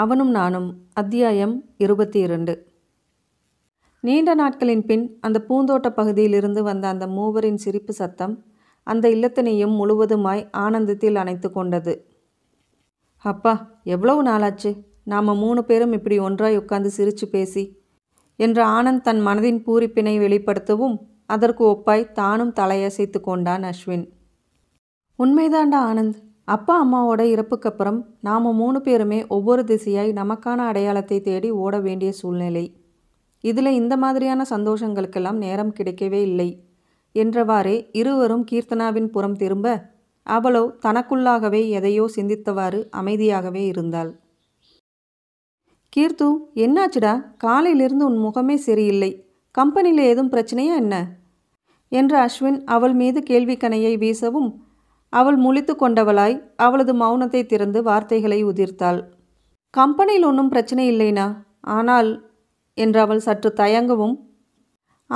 அவனும் நானும் அத்தியாயம் இருபத்தி இரண்டு நீண்ட நாட்களின் பின் அந்த பூந்தோட்ட பகுதியிலிருந்து வந்த அந்த மூவரின் சிரிப்பு சத்தம் அந்த இல்லத்தினையும் முழுவதுமாய் ஆனந்தத்தில் அணைத்து கொண்டது அப்பா எவ்வளவு நாளாச்சு நாம் மூணு பேரும் இப்படி ஒன்றாய் உட்கார்ந்து சிரித்து பேசி என்று ஆனந்த் தன் மனதின் பூரிப்பினை வெளிப்படுத்தவும் அதற்கு ஒப்பாய் தானும் தலையசைத்து கொண்டான் அஸ்வின் உண்மைதாண்டா ஆனந்த் அப்பா அம்மாவோட இறப்புக்கு அப்புறம் நாம் மூணு பேருமே ஒவ்வொரு திசையாய் நமக்கான அடையாளத்தை தேடி ஓட வேண்டிய சூழ்நிலை இதில் இந்த மாதிரியான சந்தோஷங்களுக்கெல்லாம் நேரம் கிடைக்கவே இல்லை என்றவாறே இருவரும் கீர்த்தனாவின் புறம் திரும்ப அவளோ தனக்குள்ளாகவே எதையோ சிந்தித்தவாறு அமைதியாகவே இருந்தாள் கீர்த்து என்னாச்சுடா காலையிலிருந்து உன் முகமே சரியில்லை கம்பெனியில் ஏதும் பிரச்சனையா என்ன என்று அஸ்வின் அவள் மீது கேள்விக்கணையை வீசவும் அவள் முழித்து கொண்டவளாய் அவளது மௌனத்தை திறந்து வார்த்தைகளை உதிர்த்தாள் கம்பெனியில் ஒன்றும் பிரச்சனை இல்லைனா ஆனால் என்று அவள் சற்று தயங்கவும்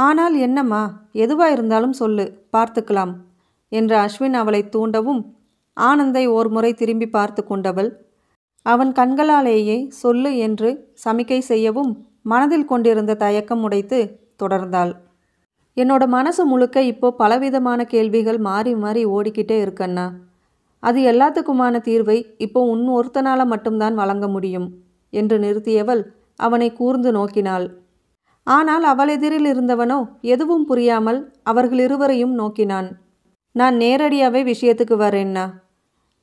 ஆனால் என்னம்மா எதுவாக இருந்தாலும் சொல்லு பார்த்துக்கலாம் என்று அஸ்வின் அவளை தூண்டவும் ஆனந்தை ஓர் முறை திரும்பி பார்த்து கொண்டவள் அவன் கண்களாலேயே சொல்லு என்று சமிக்கை செய்யவும் மனதில் கொண்டிருந்த தயக்கம் உடைத்து தொடர்ந்தாள் என்னோட மனசு முழுக்க இப்போ பலவிதமான கேள்விகள் மாறி மாறி ஓடிக்கிட்டே இருக்கண்ணா அது எல்லாத்துக்குமான தீர்வை இப்போ உன் ஒருத்தனால் மட்டும்தான் வழங்க முடியும் என்று நிறுத்தியவள் அவனை கூர்ந்து நோக்கினாள் ஆனால் அவள் எதிரில் இருந்தவனோ எதுவும் புரியாமல் அவர்கள் இருவரையும் நோக்கினான் நான் நேரடியாகவே விஷயத்துக்கு வரேன்னா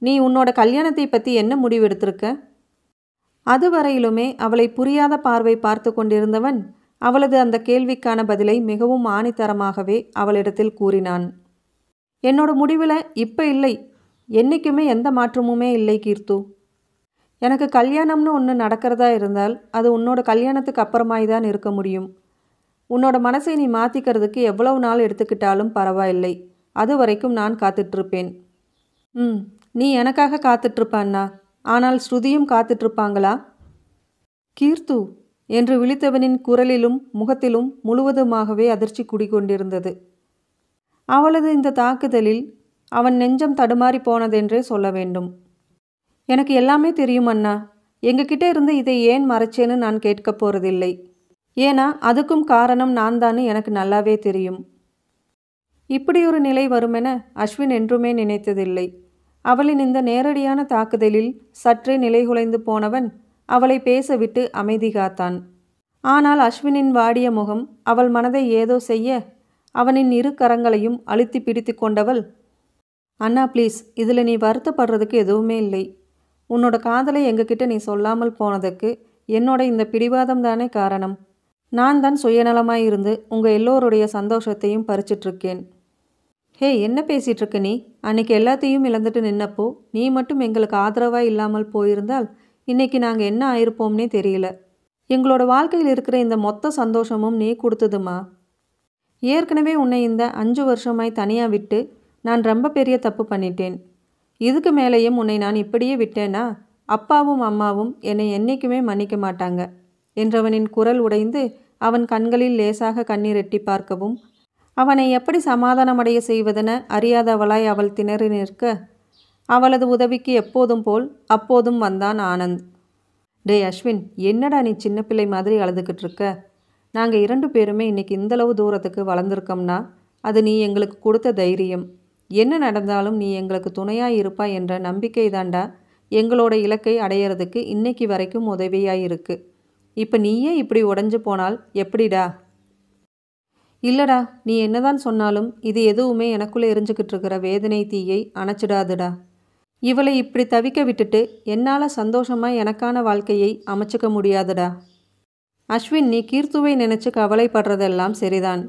நீ உன்னோட கல்யாணத்தை பற்றி என்ன முடிவெடுத்திருக்க அதுவரையிலுமே அவளை புரியாத பார்வை பார்த்து கொண்டிருந்தவன் அவளது அந்த கேள்விக்கான பதிலை மிகவும் ஆணித்தரமாகவே அவளிடத்தில் கூறினான் என்னோட முடிவில் இப்போ இல்லை என்றைக்குமே எந்த மாற்றமுமே இல்லை கீர்த்து எனக்கு கல்யாணம்னு ஒன்று நடக்கிறதா இருந்தால் அது உன்னோட கல்யாணத்துக்கு அப்புறமாய் தான் இருக்க முடியும் உன்னோட மனசை நீ மாற்றிக்கிறதுக்கு எவ்வளவு நாள் எடுத்துக்கிட்டாலும் பரவாயில்லை அது வரைக்கும் நான் காத்துட்ருப்பேன் ம் நீ எனக்காக காத்துட்ருப்பான்னா ஆனால் ஸ்ருதியும் காத்துட்ருப்பாங்களா கீர்த்து என்று விழித்தவனின் குரலிலும் முகத்திலும் முழுவதுமாகவே அதிர்ச்சி குடிகொண்டிருந்தது அவளது இந்த தாக்குதலில் அவன் நெஞ்சம் தடுமாறி போனதென்றே சொல்ல வேண்டும் எனக்கு எல்லாமே தெரியும் அண்ணா எங்ககிட்ட இருந்து இதை ஏன் மறைச்சேன்னு நான் கேட்க போகிறதில்லை ஏன்னா அதுக்கும் காரணம் நான் தான் எனக்கு நல்லாவே தெரியும் இப்படி ஒரு நிலை வருமென அஸ்வின் என்றுமே நினைத்ததில்லை அவளின் இந்த நேரடியான தாக்குதலில் சற்றே நிலைகுலைந்து போனவன் அவளை பேசவிட்டு அமைதி காத்தான் ஆனால் அஸ்வினின் வாடிய முகம் அவள் மனதை ஏதோ செய்ய அவனின் இரு கரங்களையும் அழுத்தி பிடித்து கொண்டவள் அண்ணா ப்ளீஸ் இதில் நீ வருத்தப்படுறதுக்கு எதுவுமே இல்லை உன்னோட காதலை எங்ககிட்ட நீ சொல்லாமல் போனதுக்கு என்னோட இந்த பிடிவாதம் தானே காரணம் நான் தான் சுயநலமாக இருந்து உங்கள் எல்லோருடைய சந்தோஷத்தையும் பறிச்சிட்ருக்கேன் ஹே என்ன பேசிகிட்ருக்க நீ அன்னைக்கு எல்லாத்தையும் இழந்துட்டு நின்னப்போ நீ மட்டும் எங்களுக்கு ஆதரவாக இல்லாமல் போயிருந்தால் இன்றைக்கி நாங்கள் என்ன ஆயிருப்போம்னே தெரியல எங்களோட வாழ்க்கையில் இருக்கிற இந்த மொத்த சந்தோஷமும் நீ கொடுத்ததுமா ஏற்கனவே உன்னை இந்த அஞ்சு வருஷமாய் தனியாக விட்டு நான் ரொம்ப பெரிய தப்பு பண்ணிட்டேன் இதுக்கு மேலேயும் உன்னை நான் இப்படியே விட்டேன்னா அப்பாவும் அம்மாவும் என்னை என்றைக்குமே மன்னிக்க மாட்டாங்க என்றவனின் குரல் உடைந்து அவன் கண்களில் லேசாக கண்ணீர் எட்டி பார்க்கவும் அவனை எப்படி சமாதானமடைய செய்வதென அறியாதவளாய் அவள் திணறி நிற்க அவளது உதவிக்கு எப்போதும் போல் அப்போதும் வந்தான் ஆனந்த் டே அஸ்வின் என்னடா நீ சின்ன பிள்ளை மாதிரி அழுதுகிட்டு இருக்க நாங்கள் இரண்டு பேருமே இன்றைக்கி இந்தளவு தூரத்துக்கு வளர்ந்துருக்கோம்னா அது நீ எங்களுக்கு கொடுத்த தைரியம் என்ன நடந்தாலும் நீ எங்களுக்கு துணையாக இருப்பா என்ற நம்பிக்கை தாண்டா எங்களோட இலக்கை அடையிறதுக்கு இன்னைக்கு வரைக்கும் உதவியாக இருக்குது இப்போ நீயே இப்படி உடஞ்சு போனால் எப்படிடா இல்லடா நீ என்னதான் சொன்னாலும் இது எதுவுமே எனக்குள்ளே எரிஞ்சுக்கிட்டு இருக்கிற வேதனை தீயை அணைச்சிடாதுடா இவளை இப்படி தவிக்க விட்டுட்டு என்னால் சந்தோஷமாக எனக்கான வாழ்க்கையை அமைச்சுக்க முடியாதுடா அஸ்வின் நீ கீர்த்துவை நினச்சி கவலைப்படுறதெல்லாம் சரிதான்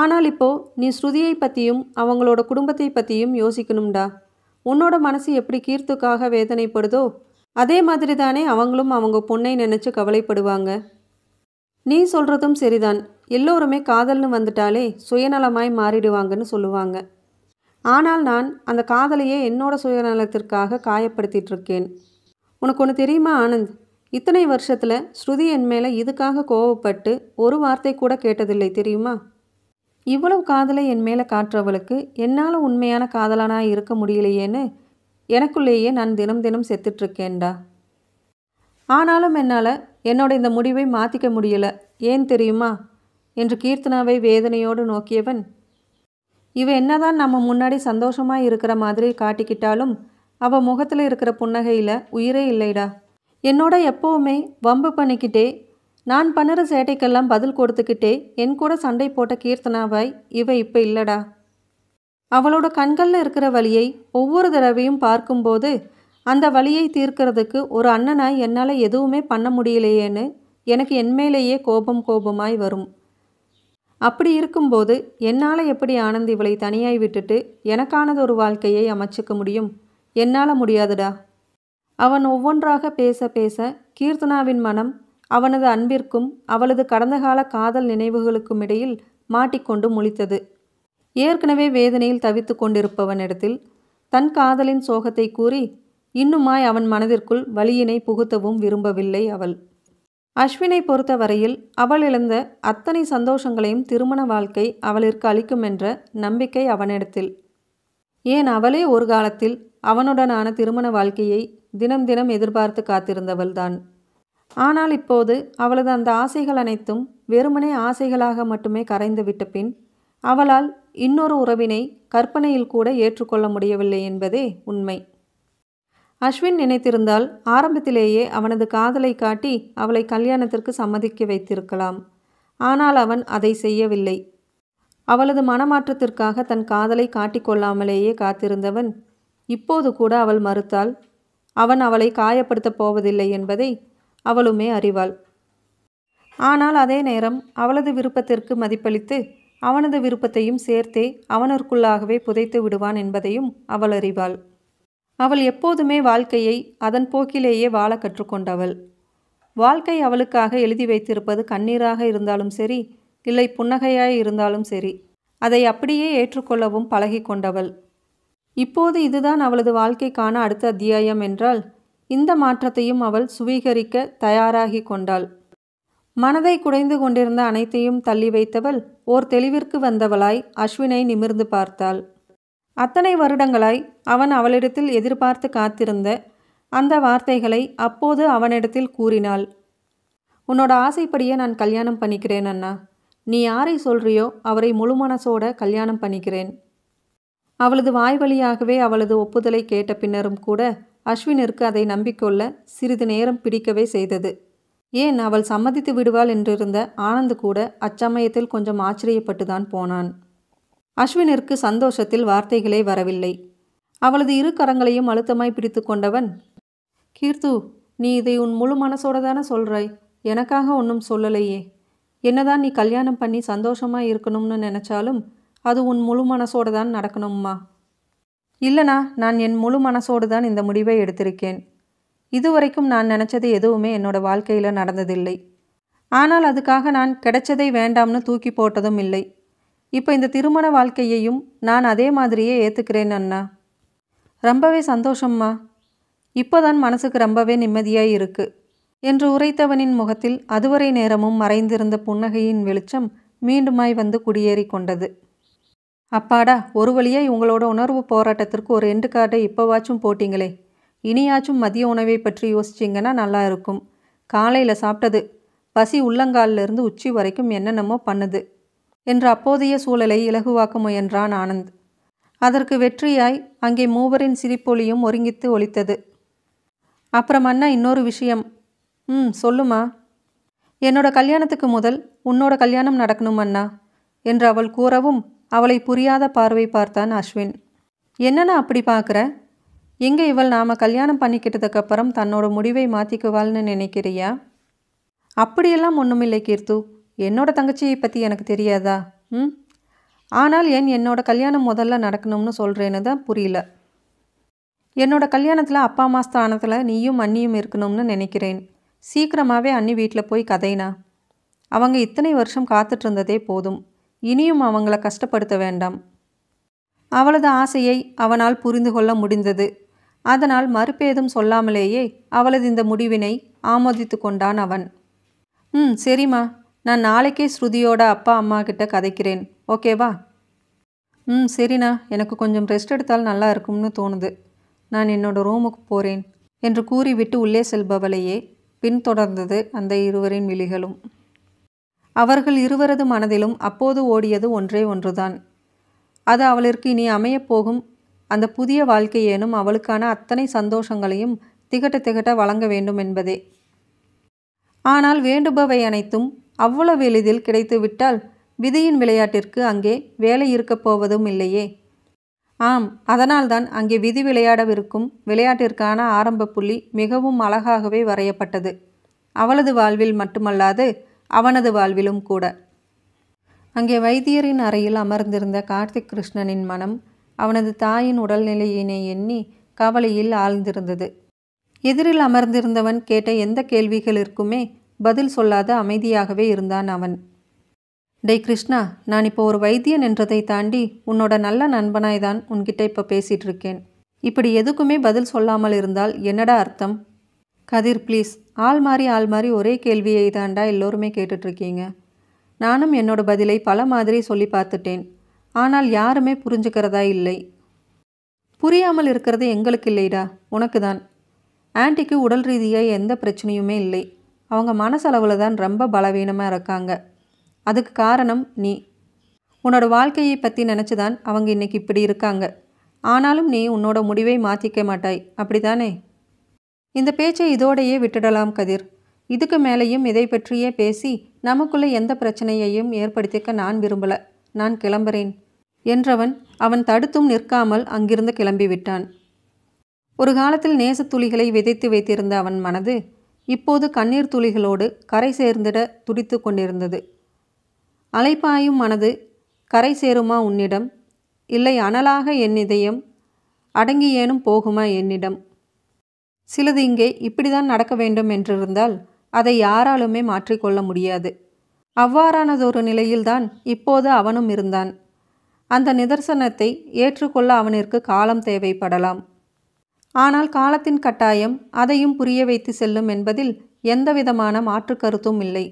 ஆனால் இப்போது நீ ஸ்ருதியை பற்றியும் அவங்களோட குடும்பத்தை பற்றியும் யோசிக்கணும்டா உன்னோட மனசு எப்படி கீர்த்துக்காக வேதனைப்படுதோ அதே மாதிரி தானே அவங்களும் அவங்க பொண்ணை நினச்சி கவலைப்படுவாங்க நீ சொல்கிறதும் சரிதான் எல்லோருமே காதல்னு வந்துட்டாலே சுயநலமாய் மாறிடுவாங்கன்னு சொல்லுவாங்க ஆனால் நான் அந்த காதலையே என்னோட சுயநலத்திற்காக காயப்படுத்திட்டு இருக்கேன் உனக்கு ஒன்று தெரியுமா ஆனந்த் இத்தனை வருஷத்தில் ஸ்ருதி என் மேலே இதுக்காக கோவப்பட்டு ஒரு வார்த்தை கூட கேட்டதில்லை தெரியுமா இவ்வளவு காதலை என் மேலே காட்டுறவளுக்கு என்னால் உண்மையான காதலனாக இருக்க முடியலையேன்னு எனக்குள்ளேயே நான் தினம் தினம் செத்துட்ருக்கேன்டா ஆனாலும் என்னால் என்னோட இந்த முடிவை மாற்றிக்க முடியல ஏன் தெரியுமா என்று கீர்த்தனாவை வேதனையோடு நோக்கியவன் இவ என்னதான் நம்ம முன்னாடி சந்தோஷமாக இருக்கிற மாதிரி காட்டிக்கிட்டாலும் அவள் முகத்தில் இருக்கிற புன்னகையில் உயிரே இல்லைடா என்னோட எப்போவுமே வம்பு பண்ணிக்கிட்டே நான் பண்ணுற சேட்டைக்கெல்லாம் பதில் கொடுத்துக்கிட்டே என் கூட சண்டை போட்ட கீர்த்தனாவாய் இவ இப்போ இல்லடா அவளோட கண்களில் இருக்கிற வழியை ஒவ்வொரு தடவையும் பார்க்கும்போது அந்த வழியை தீர்க்கிறதுக்கு ஒரு அண்ணனாய் என்னால் எதுவுமே பண்ண முடியலையேன்னு எனக்கு என்மேலேயே கோபம் கோபமாய் வரும் அப்படி இருக்கும்போது என்னால் எப்படி ஆனந்த் இவளை தனியாய் விட்டுட்டு எனக்கானது ஒரு வாழ்க்கையை அமைச்சுக்க முடியும் என்னால் முடியாதுடா அவன் ஒவ்வொன்றாக பேச பேச கீர்த்தனாவின் மனம் அவனது அன்பிற்கும் அவளது கடந்த கால காதல் நினைவுகளுக்கும் இடையில் மாட்டிக்கொண்டு முழித்தது ஏற்கனவே வேதனையில் தவித்து கொண்டிருப்பவனிடத்தில் தன் காதலின் சோகத்தை கூறி இன்னுமாய் அவன் மனதிற்குள் வலியினை புகுத்தவும் விரும்பவில்லை அவள் அஸ்வினை பொறுத்தவரையில் அவள் இழந்த அத்தனை சந்தோஷங்களையும் திருமண வாழ்க்கை அவளிற்கு அளிக்கும் என்ற நம்பிக்கை அவனிடத்தில் ஏன் அவளே ஒரு காலத்தில் அவனுடனான திருமண வாழ்க்கையை தினம் தினம் எதிர்பார்த்து காத்திருந்தவள்தான் ஆனால் இப்போது அவளது அந்த ஆசைகள் அனைத்தும் வெறுமனே ஆசைகளாக மட்டுமே கரைந்து விட்ட பின் அவளால் இன்னொரு உறவினை கற்பனையில் கூட ஏற்றுக்கொள்ள முடியவில்லை என்பதே உண்மை அஸ்வின் நினைத்திருந்தால் ஆரம்பத்திலேயே அவனது காதலை காட்டி அவளை கல்யாணத்திற்கு சம்மதிக்க வைத்திருக்கலாம் ஆனால் அவன் அதை செய்யவில்லை அவளது மனமாற்றத்திற்காக தன் காதலை காட்டிக்கொள்ளாமலேயே காத்திருந்தவன் இப்போது கூட அவள் மறுத்தால் அவன் அவளை காயப்படுத்தப் போவதில்லை என்பதை அவளுமே அறிவாள் ஆனால் அதே நேரம் அவளது விருப்பத்திற்கு மதிப்பளித்து அவனது விருப்பத்தையும் சேர்த்தே அவனருக்குள்ளாகவே புதைத்து விடுவான் என்பதையும் அவள் அறிவாள் அவள் எப்போதுமே வாழ்க்கையை அதன் போக்கிலேயே வாழ கற்றுக்கொண்டவள் வாழ்க்கை அவளுக்காக எழுதி வைத்திருப்பது கண்ணீராக இருந்தாலும் சரி இல்லை புன்னகையாய் இருந்தாலும் சரி அதை அப்படியே ஏற்றுக்கொள்ளவும் பழகி கொண்டவள் இப்போது இதுதான் அவளது வாழ்க்கைக்கான அடுத்த அத்தியாயம் என்றால் இந்த மாற்றத்தையும் அவள் சுவீகரிக்க தயாராகி கொண்டாள் மனதை குடைந்து கொண்டிருந்த அனைத்தையும் தள்ளி வைத்தவள் ஓர் தெளிவிற்கு வந்தவளாய் அஸ்வினை நிமிர்ந்து பார்த்தாள் அத்தனை வருடங்களாய் அவன் அவளிடத்தில் எதிர்பார்த்து காத்திருந்த அந்த வார்த்தைகளை அப்போது அவனிடத்தில் கூறினாள் உன்னோட ஆசைப்படியே நான் கல்யாணம் பண்ணிக்கிறேன் அண்ணா நீ யாரை சொல்றியோ அவரை முழு மனசோட கல்யாணம் பண்ணிக்கிறேன் அவளது வாய் வழியாகவே அவளது ஒப்புதலை கேட்ட பின்னரும் கூட அஸ்வினிற்கு அதை நம்பிக்கொள்ள சிறிது நேரம் பிடிக்கவே செய்தது ஏன் அவள் சம்மதித்து விடுவாள் என்றிருந்த ஆனந்த் கூட அச்சமயத்தில் கொஞ்சம் ஆச்சரியப்பட்டுதான் போனான் அஸ்வினிற்கு சந்தோஷத்தில் வார்த்தைகளே வரவில்லை அவளது இரு கரங்களையும் அழுத்தமாய் பிடித்து கொண்டவன் கீர்த்து நீ இதை உன் முழு மனசோட தானே சொல்கிறாய் எனக்காக ஒன்றும் சொல்லலையே என்னதான் நீ கல்யாணம் பண்ணி சந்தோஷமாக இருக்கணும்னு நினச்சாலும் அது உன் முழு மனசோடு தான் நடக்கணும்மா இல்லைனா நான் என் முழு மனசோடு தான் இந்த முடிவை எடுத்திருக்கேன் இதுவரைக்கும் நான் நினச்சது எதுவுமே என்னோடய வாழ்க்கையில் நடந்ததில்லை ஆனால் அதுக்காக நான் கிடைச்சதை வேண்டாம்னு தூக்கி போட்டதும் இல்லை இப்போ இந்த திருமண வாழ்க்கையையும் நான் அதே மாதிரியே ஏற்றுக்கிறேன் அண்ணா ரொம்பவே சந்தோஷம்மா இப்போதான் மனசுக்கு ரொம்பவே நிம்மதியாக இருக்கு என்று உரைத்தவனின் முகத்தில் அதுவரை நேரமும் மறைந்திருந்த புன்னகையின் வெளிச்சம் மீண்டுமாய் வந்து குடியேறி கொண்டது அப்பாடா ஒரு வழியாக உங்களோட உணர்வு போராட்டத்திற்கு ஒரு ரெண்டு கார்டை இப்போவாச்சும் போட்டிங்களே இனியாச்சும் மதிய உணவை பற்றி யோசிச்சிங்கன்னா நல்லா இருக்கும் காலையில் சாப்பிட்டது பசி உள்ளங்காலிலிருந்து உச்சி வரைக்கும் என்னென்னமோ பண்ணுது என்ற அப்போதைய சூழலை இலகுவாக்க முயன்றான் ஆனந்த் அதற்கு வெற்றியாய் அங்கே மூவரின் சிரிப்பொலியும் ஒருங்கித்து ஒலித்தது அப்புறம் அண்ணா இன்னொரு விஷயம் ம் சொல்லுமா என்னோட கல்யாணத்துக்கு முதல் உன்னோட கல்யாணம் நடக்கணும் அண்ணா என்று அவள் கூறவும் அவளை புரியாத பார்வை பார்த்தான் அஸ்வின் என்னண்ணா அப்படி பார்க்குற எங்கே இவள் நாம் கல்யாணம் பண்ணிக்கிட்டதுக்கப்புறம் தன்னோட முடிவை மாற்றிக்குவாள்னு நினைக்கிறியா அப்படியெல்லாம் ஒன்றுமில்லை கீர்த்து என்னோடய தங்கச்சியை பற்றி எனக்கு தெரியாதா ம் ஆனால் ஏன் என்னோடய கல்யாணம் முதல்ல நடக்கணும்னு சொல்கிறேன்னு தான் புரியல என்னோடய கல்யாணத்தில் அப்பா அம்மா ஸ்தானத்தில் நீயும் அண்ணியும் இருக்கணும்னு நினைக்கிறேன் சீக்கிரமாகவே அண்ணி வீட்டில் போய் கதைனா அவங்க இத்தனை வருஷம் காத்துட்ருந்ததே போதும் இனியும் அவங்கள கஷ்டப்படுத்த வேண்டாம் அவளது ஆசையை அவனால் புரிந்து கொள்ள முடிந்தது அதனால் மறுப்பேதும் சொல்லாமலேயே அவளது இந்த முடிவினை ஆமோதித்து கொண்டான் அவன் ம் சரிம்மா நான் நாளைக்கே ஸ்ருதியோட அப்பா அம்மா கிட்ட கதைக்கிறேன் ஓகேவா ம் சரிண்ணா எனக்கு கொஞ்சம் ரெஸ்ட் எடுத்தால் நல்லா இருக்கும்னு தோணுது நான் என்னோட ரூமுக்கு போகிறேன் என்று கூறிவிட்டு உள்ளே செல்பவளையே பின்தொடர்ந்தது அந்த இருவரின் விழிகளும் அவர்கள் இருவரது மனதிலும் அப்போது ஓடியது ஒன்றே ஒன்றுதான் அது அவளிற்கு இனி அமையப்போகும் அந்த புதிய வாழ்க்கையேனும் அவளுக்கான அத்தனை சந்தோஷங்களையும் திகட்ட திகட்ட வழங்க வேண்டும் என்பதே ஆனால் வேண்டுபவை அனைத்தும் அவ்வளவு எளிதில் கிடைத்துவிட்டால் விதியின் விளையாட்டிற்கு அங்கே வேலை இருக்கப் போவதும் இல்லையே ஆம் அதனால்தான் அங்கே விதி விளையாடவிருக்கும் விளையாட்டிற்கான ஆரம்ப புள்ளி மிகவும் அழகாகவே வரையப்பட்டது அவளது வாழ்வில் மட்டுமல்லாது அவனது வாழ்விலும் கூட அங்கே வைத்தியரின் அறையில் அமர்ந்திருந்த கார்த்திக் கிருஷ்ணனின் மனம் அவனது தாயின் உடல்நிலையினை எண்ணி கவலையில் ஆழ்ந்திருந்தது எதிரில் அமர்ந்திருந்தவன் கேட்ட எந்த கேள்விகளிற்குமே பதில் சொல்லாத அமைதியாகவே இருந்தான் அவன் டெய் கிருஷ்ணா நான் இப்போ ஒரு வைத்தியன் என்றதை தாண்டி உன்னோட நல்ல நண்பனாய் தான் உன்கிட்ட இப்போ பேசிகிட்டு இருக்கேன் இப்படி எதுக்குமே பதில் சொல்லாமல் இருந்தால் என்னடா அர்த்தம் கதிர் ப்ளீஸ் ஆள் மாறி ஆள் மாறி ஒரே கேள்வியை தாண்டா எல்லோருமே கேட்டுட்ருக்கீங்க நானும் என்னோட பதிலை பல மாதிரி சொல்லி பார்த்துட்டேன் ஆனால் யாருமே புரிஞ்சுக்கிறதா இல்லை புரியாமல் இருக்கிறது எங்களுக்கு இல்லைடா உனக்கு தான் ஆண்டிக்கு உடல் ரீதியாக எந்த பிரச்சனையுமே இல்லை அவங்க மனசளவில் தான் ரொம்ப பலவீனமாக இருக்காங்க அதுக்கு காரணம் நீ உன்னோட வாழ்க்கையை பற்றி நினச்சி தான் அவங்க இன்றைக்கி இப்படி இருக்காங்க ஆனாலும் நீ உன்னோட முடிவை மாற்றிக்க மாட்டாய் அப்படிதானே இந்த பேச்சை இதோடையே விட்டுடலாம் கதிர் இதுக்கு மேலேயும் இதை பற்றியே பேசி நமக்குள்ளே எந்த பிரச்சனையையும் ஏற்படுத்திக்க நான் விரும்பல நான் கிளம்புறேன் என்றவன் அவன் தடுத்தும் நிற்காமல் அங்கிருந்து கிளம்பிவிட்டான் ஒரு காலத்தில் நேசத்துளிகளை விதைத்து வைத்திருந்த அவன் மனது இப்போது கண்ணீர் துளிகளோடு கரை சேர்ந்திட துடித்து கொண்டிருந்தது அலைப்பாயும் மனது கரை சேருமா உன்னிடம் இல்லை அனலாக என் இதயம் போகுமா என்னிடம் சிலது இங்கே இப்படிதான் நடக்க வேண்டும் என்றிருந்தால் அதை யாராலுமே மாற்றிக்கொள்ள முடியாது அவ்வாறானதொரு நிலையில்தான் இப்போது அவனும் இருந்தான் அந்த நிதர்சனத்தை ஏற்றுக்கொள்ள அவனிற்கு காலம் தேவைப்படலாம் ஆனால் காலத்தின் கட்டாயம் அதையும் புரிய வைத்து செல்லும் என்பதில் எந்தவிதமான மாற்றுக் கருத்தும் இல்லை